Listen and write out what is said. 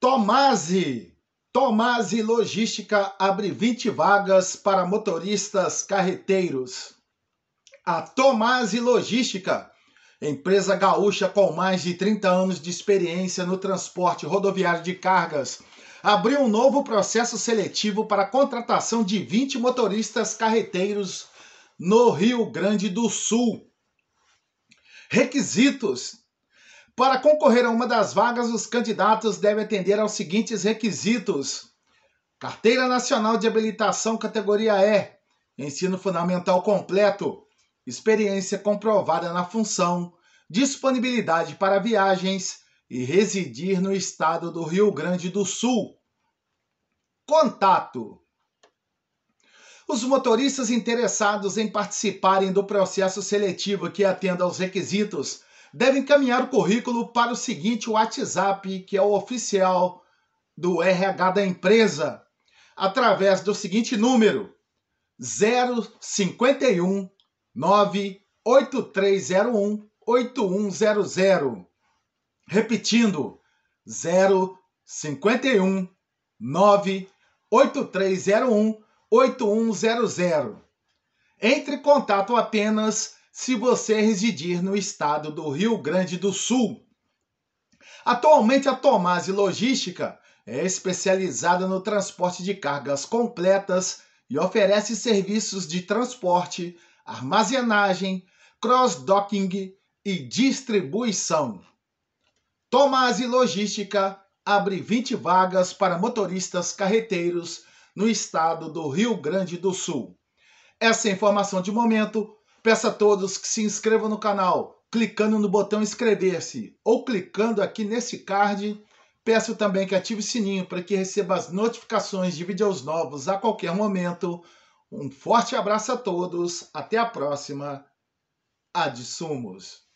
Tomase. Tomasi Logística abre 20 vagas para motoristas carreteiros. A Tomase Logística, empresa gaúcha com mais de 30 anos de experiência no transporte rodoviário de cargas, abriu um novo processo seletivo para a contratação de 20 motoristas carreteiros no Rio Grande do Sul. Requisitos para concorrer a uma das vagas, os candidatos devem atender aos seguintes requisitos: Carteira Nacional de Habilitação categoria E, ensino fundamental completo, experiência comprovada na função, disponibilidade para viagens e residir no estado do Rio Grande do Sul. Contato: Os motoristas interessados em participarem do processo seletivo que atenda aos requisitos deve encaminhar o currículo para o seguinte WhatsApp, que é o oficial do RH da empresa, através do seguinte número: 051 98301 8100. Repetindo: 051 98301 8100. Entre em contato apenas se você residir no estado do Rio Grande do Sul. Atualmente, a Tomase Logística é especializada no transporte de cargas completas e oferece serviços de transporte, armazenagem, cross-docking e distribuição. Tomase Logística abre 20 vagas para motoristas carreteiros no estado do Rio Grande do Sul. Essa informação de momento Peço a todos que se inscrevam no canal, clicando no botão inscrever-se ou clicando aqui nesse card. Peço também que ative o sininho para que receba as notificações de vídeos novos a qualquer momento. Um forte abraço a todos, até a próxima. Adsumos.